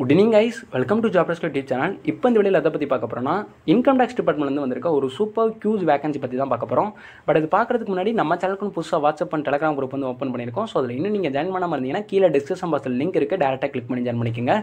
good evening guys welcome to ஜாப்ரஸ் rescue channel இப்போ இந்த வெளியில் அதை பற்றி பார்க்க போகிறோம்னா இன்கம் டேக்ஸ் டிபார்ட்மெண்ட்லேருந்து வந்திருக்க ஒரு சூப்பர் கியூஸ் வேகன்சி பற்றி தான் பார்க்க போகிறோம் பட் அது பார்க்குறதுக்கு முன்னாடி நம்ம சேனலுக்கு புதுசாக வாட்ஸ்அப் அண்ட் டெலகிராம் குரூப் வந்து ஓப்பன் பண்ணியிருக்கோம் ஸோ அதில் இன்னும் நீங்கள் ஜாயின் பண்ணாமல் இருந்தீங்கன்னா கீழே டிஸ்கிரிப்ஷன் பாக்ஸில் லிங்க் இருக்குது டேரெக்டாக கிளிக் பண்ணி ஜாயின் பண்ணிக்கோங்க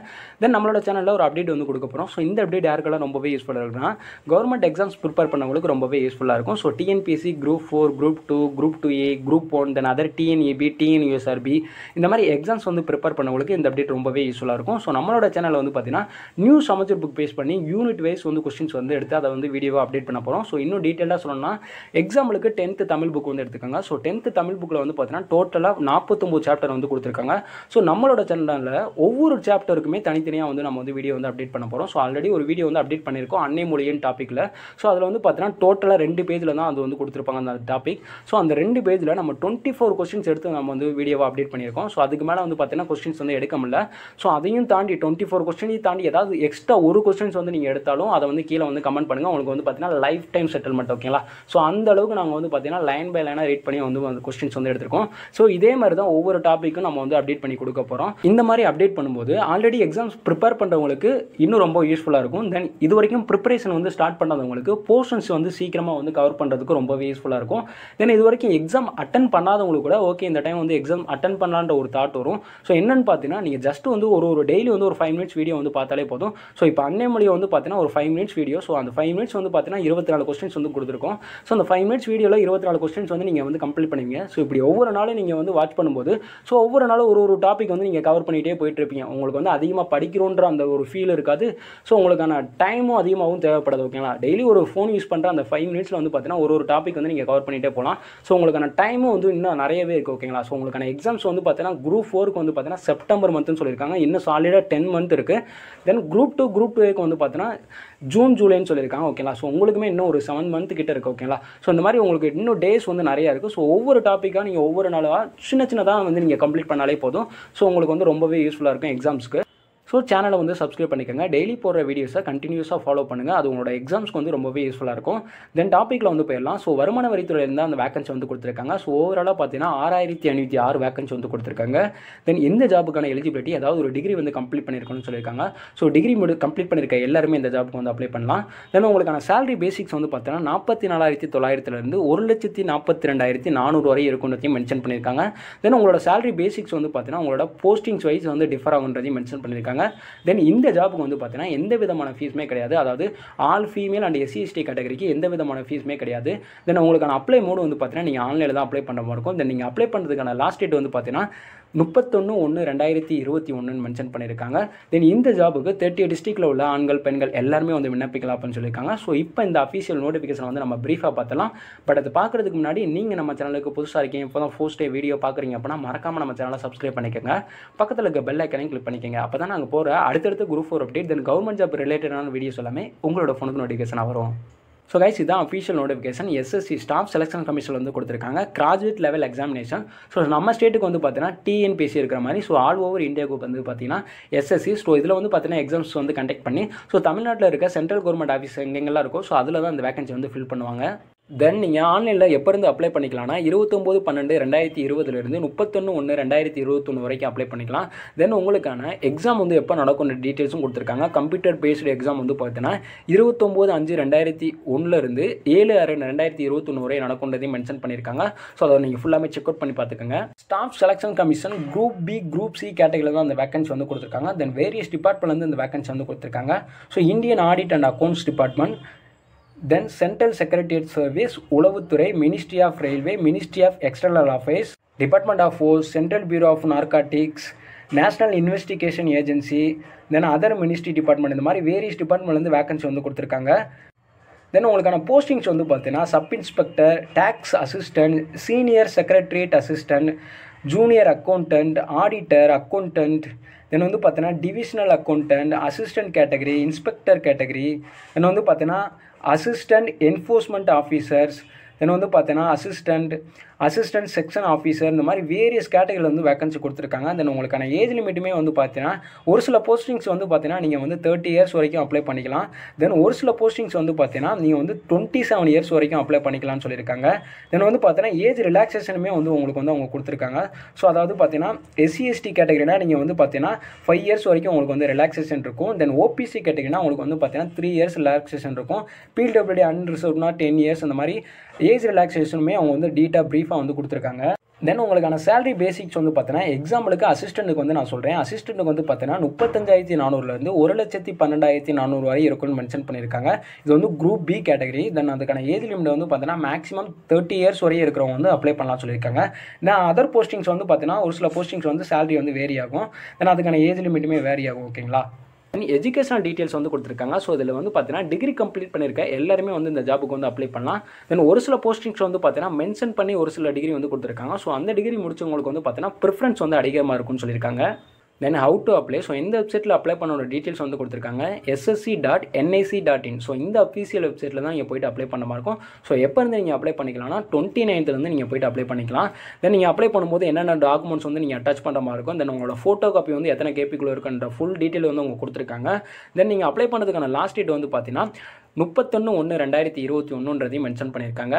தென் நம்மளோட சேனலில் ஒரு அப்டேட் வந்து கொடுக்க போகிறோம் ஸோ இந்த அப்டேட் யாருக்கெல்லாம் ரொம்பவே யூஸ்ஃபுல்லாக இருக்கும்னா கவர்மெண்ட் எக்ஸாம்ஸ் ப்ரிப்பேர் பண்ணவங்களுக்கு ரொம்பவே யூஸ்ஃபுல்லாக இருக்கும் so TNPSC group four group two group two A group one then other டிஎன்ஏபி டிஎன்யூஎஸ்ஆர்பி இந்த மாதிரி எக்ஸாம்ஸ் வந்து ப்ரிப்பேர் பண்ணவங்களுக்கு இந்த அப்டேட் ரொம்பவே யூஸ்ஃபுல்லாக இருக்கும் ஸோ நம்மளோட என்னோட சேனலில் வந்து பார்த்தீங்கன்னா நியூ சமச்சர் புக் பேஸ் பண்ணி யூனிட் வைஸ் வந்து கொஸ்டின்ஸ் வந்து எடுத்து அதை வந்து வீடியோவை அப்டேட் பண்ண போகிறோம் ஸோ இன்னும் டீட்டெயிலாக சொல்லணும்னா எக்ஸாம்பிளுக்கு டென்த்து தமிழ் புக் வந்து எடுத்துக்கோங்க ஸோ டென்த்து தமிழ் புக்கில் வந்து பார்த்தீங்கன்னா டோட்டலாக நாற்பத்தொம்பது சாப்டர் வந்து கொடுத்துருக்காங்க ஸோ நம்மளோட சேனலில் ஒவ்வொரு சாப்டருக்குமே தனித்தனியாக வந்து நம்ம வந்து வீடியோ வந்து அப்டேட் பண்ண போகிறோம் ஸோ ஆல்ரெடி ஒரு வீடியோ வந்து அப்டேட் பண்ணியிருக்கோம் அன்னை மொழியின் டாப்பிக்கில் ஸோ அதில் வந்து பார்த்தீங்கன்னா டோட்டலாக ரெண்டு பேஜில் தான் அது வந்து கொடுத்துருப்பாங்க அந்த டாபிக் ஸோ அந்த ரெண்டு பேஜில் நம்ம டுவெண்ட்டி ஃபோர் கொஸ்டின்ஸ் எடுத்து நம்ம வந்து வீடியோவை அப்டேட் பண்ணியிருக்கோம் ஸோ அதுக்கு மேலே வந்து பார்த்தீங்கன்னா கொஸ்டின்ஸ் வந்து எடுக்க முடியல ஸோ அதையும் தாண்டி டுவெண்ட்டி டுவெண்ட்டி ஃபோர் கொஸ்டினையும் தாண்டி ஏதாவது எக்ஸ்ட்ரா ஒரு கொஸ்டின்ஸ் வந்து நீங்கள் எடுத்தாலும் அதை வந்து கீழே வந்து கமெண்ட் பண்ணுங்கள் உங்களுக்கு வந்து பார்த்தீங்கன்னா லைஃப் டைம் செட்டில்மெண்ட் ஓகேங்களா ஸோ அந்த அளவுக்கு நாங்கள் வந்து பார்த்தீங்கன்னா லைன் பை லைனாக ரீட் பண்ணி வந்து அந்த கொஸ்டின்ஸ் வந்து எடுத்துருக்கோம் ஸோ இதே மாதிரி தான் ஒவ்வொரு டாப்பிக்கும் நம்ம வந்து அப்டேட் பண்ணி கொடுக்க போகிறோம் இந்த மாதிரி அப்டேட் பண்ணும்போது ஆல்ரெடி எக்ஸாம்ஸ் ப்ரிப்பேர் பண்ணுறவங்களுக்கு இன்னும் ரொம்ப யூஸ்ஃபுல்லாக இருக்கும் தென் இது வரைக்கும் ப்ரிப்பரேஷன் வந்து ஸ்டார்ட் பண்ணாதவங்களுக்கு போர்ஷன்ஸ் வந்து சீக்கிரமாக வந்து கவர் பண்ணுறதுக்கு ரொம்பவே யூஸ்ஃபுல்லாக இருக்கும் தென் இது வரைக்கும் எக்ஸாம் அட்டன் பண்ணாதவங்களுக்கு கூட ஓகே இந்த டைம் வந்து எக்ஸாம் அட்டன் பண்ணலான்ற ஒரு தாட் வரும் ஸோ என்னென்னு பார்த்தீங்கன்னா நீங்கள் ஜஸ்ட் வந்து ஒரு ஒரு டெய்லி வந்து ஒரு ஃபைவ் ஃபைவ் மினிட்ஸ் வீடியோ வந்து பார்த்தாலே போதும் ஸோ இப்போ அன்னை மொழியை வந்து பார்த்தீங்கன்னா ஒரு ஃபைவ் மினிட்ஸ் வீடியோ ஸோ அந்த ஃபைவ் மினிட்ஸ் வந்து பார்த்தீங்கன்னா இருபத்தி நாலு கொஸ்டின்ஸ் வந்து கொடுத்துருக்கோம் ஸோ அந்த ஃபைவ் மினிட்ஸ் வீடியோவில் இருபத்தி நாலு கொஸ்டின்ஸ் வந்து நீங்கள் வந்து கம்ப்ளீட் பண்ணுவீங்க ஸோ இப்படி ஒவ்வொரு நாளும் நீங்கள் வந்து வாட்ச் பண்ணும்போது ஸோ ஒவ்வொரு நாளும் ஒரு ஒரு டாபிக் வந்து நீங்கள் கவர் பண்ணிகிட்டே போயிட்டு இருப்பீங்க உங்களுக்கு வந்து அதிகமாக படிக்கிறோன்ற அந்த ஒரு ஃபீல் இருக்காது ஸோ உங்களுக்கான டைமும் அதிகமாகவும் தேவைப்படாது ஓகேங்களா டெய்லி ஒரு ஃபோன் யூஸ் பண்ணுற அந்த ஃபைவ் மினிட்ஸில் வந்து பார்த்தீங்கன்னா ஒரு ஒரு டாபிக் வந்து நீங்கள் கவர் பண்ணிகிட்டே போகலாம் ஸோ உங்களுக்கான டைமும் வந்து இன்னும் நிறையவே இருக்குது ஓகேங்களா ஸோ உங்களுக்கான எக்ஸாம்ஸ் வந்து பார்த்தீங்கன்னா குரூப் ஃபோருக்கு வந்து பார்த்தீங்கன்னா செப்டம்பர் மந்த்னு சொல்லியிருக்காங்க இன்னும் சாலிடாக டென் ஒன் மந்த் இருக்குது தென் குரூப் டூ குரூப் டூக்கு வந்து பார்த்தோன்னா ஜூன் ஜூலைன்னு சொல்லியிருக்காங்க ஓகேங்களா ஸோ உங்களுக்குமே இன்னும் ஒரு செவன் மந்த் கிட்ட இருக்குது ஓகேங்களா ஸோ இந்த மாதிரி உங்களுக்கு இன்னும் டேஸ் வந்து நிறையா இருக்குது ஸோ ஒவ்வொரு டாப்பிக்காக நீங்கள் ஒவ்வொரு நாளாக சின்ன சின்னதாக வந்து நீங்கள் கம்ப்ளீட் பண்ணாலே போதும் ஸோ உங்களுக்கு வந்து ரொம்பவே யூஸ்ஃபுல்லாக இருக்கும் எக்ஸாம்ஸ்க்கு ஸோ சேனலை வந்து சப்ஸ்கிரைப் பண்ணிக்கோங்க டெய்லி போடுற வீடியோஸை கண்டினியூஸாக ஃபாலோ பண்ணுங்கள் அது உங்களோட எக்ஸாம்ஸ்க்கு வந்து ரொம்பவே யூஸ்ஃபுல்லாக இருக்கும் தென் டாப்பிக்கில் வந்து போயிடலாம் ஸோ வருமான வரித்துறையிலேருந்து அந்த வேக்கன்சி வந்து கொடுத்துருக்காங்க ஸோ ஓவராலாக பார்த்தீங்கன்னா ஆறாயிரத்தி ஐநூற்றி ஆறு வேக்கன்சி வந்து கொடுத்துருக்காங்க தென் எந்த ஜாபுக்கான எலிஜிபிலிட்டி அதாவது ஒரு டிகிரி வந்து கம்ப்ளீட் பண்ணியிருக்கணும்னு சொல்லியிருக்காங்க ஸோ டிகிரி முடி கம்ப்ளீட் பண்ணியிருக்க எல்லாருமே இந்த ஜாபுக்கு வந்து அப்ளை பண்ணலாம் தென் உங்களுக்கான சேலரி பேசிக்ஸ் வந்து பார்த்தீங்கன்னா நாற்பத்தி நாலாயிரத்தி தொள்ளாயிரத்துலேருந்து ஒரு லட்சத்தி நாற்பத்தி ரெண்டாயிரத்தி நானூறு வரை இருக்குன்றதையும் மென்ஷன் பண்ணியிருக்காங்க தென் உங்களோட சேலரி பேசிக்ஸ் வந்து பார்த்தீங்கன்னா உங்களோட போஸ்டிங்ஸ் வைஸ் வந்து டிஃபர் ஆகுன்றதையும் மென்ஷன் பண்ணியிருக்காங்க பண்ணுறாங்க தென் இந்த ஜாபுக்கு வந்து பார்த்தீங்கன்னா எந்த விதமான ஃபீஸுமே கிடையாது அதாவது ஆல் ஃபீமேல் அண்ட் எஸ்சிஎஸ்டி கேட்டகரிக்கு எந்த விதமான ஃபீஸுமே கிடையாது தென் உங்களுக்கான அப்ளை மோடு வந்து பார்த்தீங்கன்னா நீங்கள் ஆன்லைனில் தான் அப்ளை பண்ண மாதிரி இருக்கும் தென் நீங்கள் அப்ளை பண்ணுறதுக்கான லாஸ்ட் டேட் வந்து பார்த்தீங்கன்னா முப்பத்தொன்று ஒன்று ரெண்டாயிரத்தி இருபத்தி ஒன்றுன்னு மென்ஷன் பண்ணியிருக்காங்க தென் இந்த ஜாபுக்கு தேர்ட்டி டிஸ்ட்ரிக்டில் உள்ள ஆண்கள் பெண்கள் எல்லாருமே வந்து விண்ணப்பிக்கலாம் அப்படின்னு சொல்லியிருக்காங்க ஸோ இப்போ இந்த அஃபீஷியல் நோட்டிஃபிகேஷன் வந்து நம்ம ப்ரீஃபாக பார்த்தலாம் பட் அது பார்க்குறதுக்கு முன்னாடி நீங்கள் நம்ம சேனலுக்கு புதுசாக இருக்கீங்க இப்போ தான் ஃபோஸ்ட் டே வீடியோ பார்க்குறீங்க அப்படின்னா மறக்காமல் நம்ம சேனலை சப்ஸ்கிரைப் பண்ணிக்கோங்க பக்கத்தில் இருக்க பெல் ஐக்கனையும் கிளிக் பண்ணிக்கோங்க அப்போ தான் உங்களுக்கு போகிற அடுத்தடுத்த group four update then government job ரிலேட்டடான வீடியோஸ் எல்லாமே உங்களோட ஃபோனுக்கு நோட்டிஃபிகேஷன் வரும் ஸோ கைஸ் இதான் official notification SSC staff selection commission வந்து கொடுத்துருக்காங்க கிராஜுவேட் லெவல் எக்ஸாமினேஷன் ஸோ நம்ம ஸ்டேட்டுக்கு வந்து பார்த்தீங்கன்னா டிஎன்பிசி இருக்கிற மாதிரி ஸோ ஆல் ஓவர் இந்தியாவுக்கு வந்து பார்த்தீங்கன்னா எஸ்எஸ்சி ஸோ இதில் வந்து பார்த்தீங்கன்னா எக்ஸாம்ஸ் வந்து கண்டக்ட் பண்ணி ஸோ தமிழ்நாட்டில் இருக்க சென்ட்ரல் கவர்மெண்ட் ஆஃபீஸ் எங்கெங்கெல்லாம் இருக்கும் ஸோ அதில் தான் அந்த வேகன்சி வந்து ஃபில் பண்ணுவாங்க தென் நீங்கள் ஆன்லைனில் எப்போ இருந்து அப்ளை பண்ணிக்கலாம்னா இருபத்தொம்போது பன்னெண்டு ரெண்டாயிரத்தி இருபதுலேருந்து முப்பத்தொன்று ஒன்று ரெண்டாயிரத்தி இருபத்தொன்று வரைக்கும் அப்ளை பண்ணிக்கலாம் தென் உங்களுக்கான எக்ஸாம் வந்து எப்போ நடக்கும் டீட்டெயில்ஸும் கொடுத்துருக்காங்க கம்ப்யூட்டர் பேஸ்டு எக்ஸாம் வந்து பார்த்தீங்கன்னா இருபத்தொம்போது அஞ்சு ரெண்டாயிரத்தி ஒன்றுலேருந்து ஏழு ஆறு ரெண்டாயிரத்தி இருபத்தொன்று வரை நடக்கும்ன்றதையும் மென்ஷன் பண்ணியிருக்காங்க ஸோ அதை நீங்கள் ஃபுல்லாமே செக் அவுட் பண்ணி பார்த்துக்கோங்க staff selection commission group B group C கேட்டகரியில் தான் அந்த வேக்கன்சி வந்து கொடுத்துருக்காங்க தென் வேரியஸ் டிபார்ட்மெண்ட்லேருந்து இந்த வேக்கன்சி வந்து கொடுத்துருக்காங்க so Indian audit and accounts department then central secretariat service உளவுத்துறை ministry of railway ministry of external affairs department of force central bureau of narcotics national investigation agency then other ministry department இந்த மாதிரி various டிபார்ட்மெண்ட்லேருந்து vacancy வந்து கொடுத்துருக்காங்க தென் உங்களுக்கான postings வந்து பார்த்தீங்கன்னா sub inspector tax assistant senior secretariat assistant junior accountant auditor accountant then வந்து பார்த்தீங்கன்னா divisional accountant assistant category inspector category then வந்து பார்த்தீங்கன்னா அசிஸ்டன்ட் என்ஃபோர்ஸ்மெண்ட் ஆஃபீஸர்ஸ் தென் வந்து பார்த்தீங்கன்னா அசிஸ்டண்ட் அசிஸ்டன்ட் செக்ஷன் ஆஃபீஸர் இந்த மாதிரி வேரியஸ் கேட்டகரியில் வந்து வேக்கன்சி கொடுத்துருக்காங்க தென் உங்களுக்கான ஏஜ் லிமிட்டுமே வந்து பார்த்தீங்கன்னா ஒரு சில போஸ்டிங்ஸ் வந்து பார்த்தீங்கன்னா நீங்கள் வந்து தேர்ட்டி இயர்ஸ் வரைக்கும் அப்ளை பண்ணிக்கலாம் தென் ஒரு சில போஸ்டிங்ஸ் வந்து பார்த்தீங்கன்னா நீங்கள் வந்து டுவெண்ட்டி செவன் இயர்ஸ் வரைக்கும் அப்ளை பண்ணிக்கலாம்னு சொல்லியிருக்காங்க தென் வந்து பார்த்தீங்கன்னா ஏஜ் ரிலாக்ஸேஷனுமே வந்து உங்களுக்கு வந்து அவங்க கொடுத்துருக்காங்க ஸோ அதாவது பார்த்தீங்கன்னா எஸ்சிஎஸ்டி கேட்டகரினா e நீங்கள் வந்து பார்த்தீங்கன்னா ஃபைவ் இயர்ஸ் வரைக்கும் உங்களுக்கு வந்து ரிலாக்ஸேஷன் இருக்கும் தென் ஓபிசி கேட்டகரினா உங்களுக்கு வந்து பார்த்தீங்கன்னா த்ரீ இயர்ஸ் ரிலாக்ஸேஷன் இருக்கும் பிடபிள்யூடி அன்ரிசர்வ்னா டென் இயர்ஸ் அந்த மாதிரி ஏஜ் ரிலாக்ஸேஷனுமே அவங்க வந்து டீட்டாக ப்ரீஃப் ப்ரீஃபாக வந்து கொடுத்துருக்காங்க தென் உங்களுக்கான சேலரி பேசிக்ஸ் வந்து பார்த்தீங்கன்னா எக்ஸாம்பிளுக்கு அசிஸ்டண்ட்டுக்கு வந்து நான் சொல்கிறேன் அசிஸ்டண்ட்டுக்கு வந்து பார்த்தீங்கன்னா முப்பத்தஞ்சாயிரத்தி நானூறுலேருந்து ஒரு லட்சத்தி பன்னெண்டாயிரத்தி நானூறு வரை இருக்கும்னு மென்ஷன் பண்ணியிருக்காங்க இது வந்து குரூப் பி கேட்டகரி தென் அதுக்கான ஏஜ் லிமிட் வந்து பார்த்தீங்கன்னா மேக்ஸிமம் தேர்ட்டி இயர்ஸ் வரையும் இருக்கிறவங்க வந்து அப்ளை பண்ணலாம் சொல்லியிருக்காங்க நான் அதர் போஸ்டிங்ஸ் வந்து பார்த்தீங்கன்னா ஒரு சில போஸ்டிங்ஸ் வந்து சேலரி வந்து வேரி ஆகும் தென் அதுக்கான ஏஜ் லிமிட்டுமே வேரி ஆகும் ஓகேங்களா எஜுகேஷனல் டீட்டெயில்ஸ் வந்து கொடுத்துருக்காங்க ஸோ இதில் வந்து பார்த்தீங்கன்னா டிகிரி கம்ப்ளீட் பண்ணியிருக்க எல்லாருமே வந்து இந்த ஜாபுக்கு வந்து அப்ளை பண்ணலாம் தென் ஒரு சில போஸ்டிங்ஸ் வந்து பார்த்தீங்கன்னா மென்ஷன் பண்ணி ஒரு சில டிகிரி வந்து கொடுத்துருக்காங்க ஸோ அந்த டிகிரி முடிச்சவங்களுக்கு வந்து பார்த்தீங்கன்னா ப்ரிஃபரன்ஸ் வந்து அதிகமாக இருக்கும்னு சொல்லியிருக்காங்க then how to apply so இந்த வெப்சைட்டில் அப்ளை பண்ணோட டீட்டெயில்ஸ் வந்து கொடுத்துருக்காங்க SSC dot NIC dot in so இந்த அஃபீஷியல் வெப்சைட்டில் தான் நீங்கள் போய்ட்டு அப்ளை பண்ண மாதிரி இருக்கும் ஸோ எப்போ இருந்து நீங்கள் அப்ளை பண்ணிக்கலாம்னா டுவெண்ட்டி நைன்த்துலேருந்து நீங்கள் போய்ட்டு அப்ளை பண்ணிக்கலாம் தென் நீங்கள் அப்ளை பண்ணும்போது என்னென்ன டாக்குமெண்ட்ஸ் வந்து நீங்கள் அட்டாச் பண்ணுற மாதிரி இருக்கும் தென் உங்களோட ஃபோட்டோ காப்பி வந்து எத்தனை கேபிக்குள்ளே இருக்குன்ற ஃபுல் டீட்டெயில் வந்து அவங்க கொடுத்துருக்காங்க தென் நீங்கள் அப்ளை பண்ணுறதுக்கான லாஸ்ட் டேட் வந்து பார்த்தீங்கன்னா முப்பத்தொன்று ஒன்று ரெண்டாயிரத்தி இருபத்தி ஒன்றுன்றதையும் மென்ஷன் பண்ணியிருக்காங்க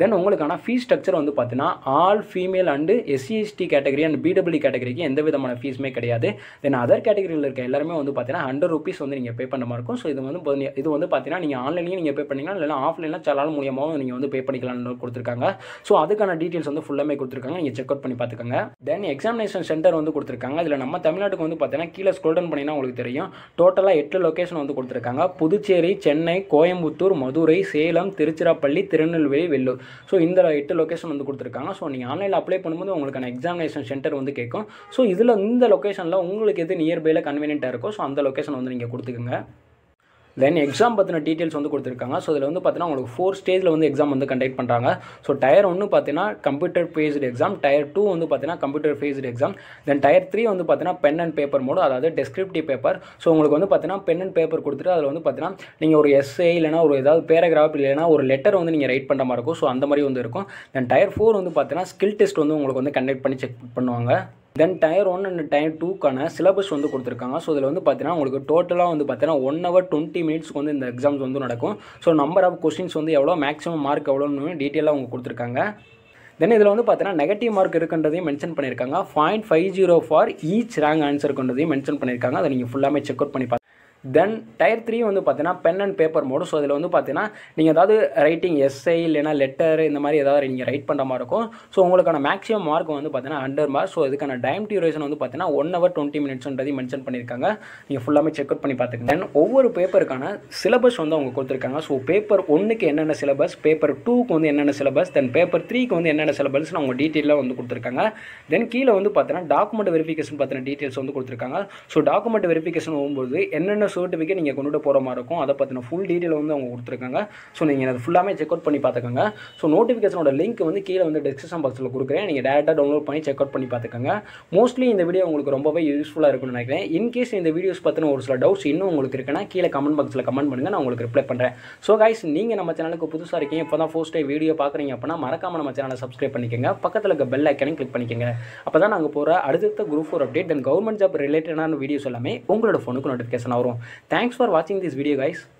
தென் உங்களுக்கான ஃபீஸ் ஸ்ட்ரக்சர் வந்து பார்த்தீங்கன்னா all female and SC ST category and PW கேட்டகரிக்கு எந்த விதமான ஃபீஸுமே கிடையாது தென் அதர் கேட்டகரியில் இருக்க எல்லாருமே வந்து பார்த்தீங்கன்னா ஹண்ட்ரட் ருபீஸ் வந்து நீங்கள் பே பண்ண மாதிரி இருக்கும் ஸோ இது வந்து இது வந்து பார்த்தீங்கன்னா நீங்கள் ஆன்லைன்லேயும் நீங்கள் பே பண்ணிக்கலாம் இல்லைனா ஆஃப்லைனில் சலால் மூலியமாகவும் நீங்கள் வந்து பே பண்ணிக்கலாம்னு கொடுத்துருக்காங்க ஸோ அதுக்கான டீட்டெயில்ஸ் வந்து ஃபுல்லாமே கொடுத்துருக்காங்க நீங்கள் செக் அவுட் பண்ணி பார்த்துக்கோங்க தென் எக்ஸாமினேஷன் சென்டர் வந்து கொடுத்துருக்காங்க இதில் நம்ம தமிழ்நாட்டுக்கு வந்து பார்த்தீங்கன்னா கீழே ஸ்கோல்டன் பண்ணினா உங்களுக்கு தெரியும் டோட்டலாக எட்டு லொக்கேஷன் வந்து கொடுத்துருக்காங்க புதுச்சேரி சென்னை கோயம்புத்தூர் மதுரை சேலம் திருச்சிராப்பள்ளி திருநெல்வேலி வெள்ளூர் ஸோ இந்த எட்டு லொக்கேஷன் வந்து கொடுத்துருக்காங்க ஸோ நீங்கள் ஆன்லைனில் அப்ளை பண்ணும்போது உங்களுக்கான எக்ஸாமினேஷன் சென்டர் வந்து கேட்கும் ஸோ இதில் இந்த லொக்கேஷனில் உங்களுக்கு எது நியர்பையில் கன்வீனியன்ட்டாக இருக்கோ ஸோ அந்த லொக்கேஷன் வந்து நீங்கள் கொடுத்துக்குங்க தென் எக்ஸாம் பற்றின டீட்டெயில்ஸ் வந்து கொடுத்துருக்காங்க ஸோ இதில் வந்து பார்த்தீங்கன்னா உங்களுக்கு ஃபோர் ஸ்டேஜில் வந்து எக்ஸாம் வந்து கண்டக்ட் பண்ணுறாங்க ஸோ டயர் ஒன்று பார்த்தீங்கன்னா computer based exam tier two வந்து பார்த்தீங்கன்னா computer based exam then tier three வந்து பார்த்தீங்கன்னா பென் அண்ட் பேப்பர் மோடு அதாவது டெஸ்கிரிப்டிவ் பேப்பர் ஸோ உங்களுக்கு வந்து பார்த்தீங்கன்னா பென் அண்ட் பேப்பர் கொடுத்துட்டு அதில் வந்து பார்த்தீங்கன்னா நீங்கள் ஒரு எஸ்ஏ இல்லைனா ஒரு ஏதாவது பேராகிராஃப் இல்லைனா ஒரு லெட்டர் வந்து நீங்கள் ரைட் பண்ணுற மாதிரி இருக்கும் ஸோ அந்த மாதிரி வந்து இருக்கும் தென் டயர் ஃபோர் வந்து பார்த்தீங்கன்னா ஸ்கில் டெஸ்ட் வந்து உங்களுக்கு வந்து கண்டக்ட் பண்ணி செக் பண்ணுவாங்க then tier one and tier டூக்கான சிலபஸ் வந்து கொடுத்துருக்காங்க ஸோ இதில் வந்து பார்த்தீங்கன்னா உங்களுக்கு டோட்டலாக வந்து பார்த்தீங்கன்னா ஒன் ஹவர் டுவெண்ட்டி மினிட்ஸ்க்கு வந்து இந்த எக்ஸாம்ஸ் வந்து நடக்கும் ஸோ நம்பர் ஆஃப் கொஸ்டின்ஸ் வந்து எவ்வளோ மேக்ஸிமம் மார்க் எவ்வளோன்னு டீட்டெயிலாக அவங்க கொடுத்துருக்காங்க தென் இதில் வந்து பார்த்தீங்கன்னா நெகட்டிவ் மார்க் இருக்குன்றதையும் மென்ஷன் பண்ணியிருக்காங்க point five zero for each wrong answer கொண்டதையும் மென்ஷன் பண்ணியிருக்காங்க அதை நீங்கள் ஃபுல்லாமே செக் அவுட் பண்ணி பார்த்து தென் டயர் த்ரீ வந்து பார்த்தீங்கன்னா pen and paper mode so இதில் வந்து பார்த்தீங்கன்னா நீங்கள் ஏதாவது ரைட்டிங் எஸ்ஐ இல்லைனா லெட்டர் இந்த மாதிரி ஏதாவது நீங்கள் ரைட் பண்ணுற மாதிரி இருக்கும் ஸோ உங்களுக்கான மேக்ஸிமம் மார்க் வந்து பார்த்தீங்கன்னா ஹண்ட்ரட் மார்க் ஸோ இதுக்கான டைம் டியூரேஷன் வந்து பார்த்தீங்கன்னா ஒன் ஹவர் டுவெண்ட்டி மினிட்ஸ்ன்றதை மென்ஷன் பண்ணியிருக்காங்க நீங்கள் ஃபுல்லாமே செக் அவுட் பண்ணி பார்த்துக்கங்க தென் ஒவ்வொரு பேப்பருக்கான சிலபஸ் வந்து அவங்க கொடுத்துருக்காங்க ஸோ பேப்பர் ஒன்றுக்கு என்னென்ன சிலபஸ் பேப்பர் டூக்கு வந்து என்னென்ன சிலபஸ் தென் பேப்பர் த்ரீக்கு வந்து என்னென்ன சிலபஸ்னு அவங்க டீட்டெயிலாக வந்து கொடுத்துருக்காங்க தென் கீழே வந்து பார்த்தீங்கன்னா டாக்குமெண்ட் வெரிஃபிகேஷன் பார்த்தீங்கன்னா டீட்டெயில்ஸ் வந்து கொடுத்துருக்காங்க ஸோ டாக்குமெண்ட் வெரிஃபிகேஷன் போகும்போது என்னென்ன சர்டிஃபிகேட் நீங்கள் கொண்டு போகிற மாதிரி இருக்கும் அதை பற்றின ஃபுல் டீட்டெயில் வந்து அவங்க கொடுத்துருக்காங்க ஸோ நீங்கள் அதை ஃபுல்லாமே செக் அவுட் பண்ணி பார்த்துக்கோங்க ஸோ நோட்டிஃபிகேஷனோட லிங்க் வந்து கீழே வந்து டிஸ்கிரிப்ஷன் பாக்ஸில் கொடுக்குறேன் நீங்கள் டேரெக்டாக டவுன்லோட் பண்ணி செக் அவுட் பண்ணி பார்த்துக்கோங்க மோஸ்ட்லி இந்த வீடியோ உங்களுக்கு ரொம்பவே யூஸ்ஃபுல்லாக இருக்கும்னு நினைக்கிறேன் இன்கேஸ் இந்த வீடியோஸ் பற்றின ஒரு சில டவுட்ஸ் இன்னும் உங்களுக்கு இருக்குன்னா கீழே கமெண்ட் பாக்ஸில் கமெண்ட் பண்ணுங்கள் நான் உங்களுக்கு ரிப்ளை பண்ணுறேன் ஸோ கைஸ் நீங்கள் நம்ம சேனலுக்கு புதுசாக இருக்கீங்க இப்போ தான் ஃபர்ஸ்ட் டே வீடியோ பார்க்குறீங்க அப்படின்னா மறக்காமல் நம்ம சேனலை சப்ஸ்கிரைப் பண்ணிக்கோங்க பக்கத்தில் இருக்க பெல் ஐக்கனையும் கிளிக் பண்ணிக்கோங்க அப்போ தான் நாங்கள் போகிற அடுத்த group four update and government job ரிலேட்டடான வீடியோஸ் எல்லாமே உங்களோட ஃபோனுக்கு நோட்டிஃபிகேஷன் வரும் thanks for watching this video guys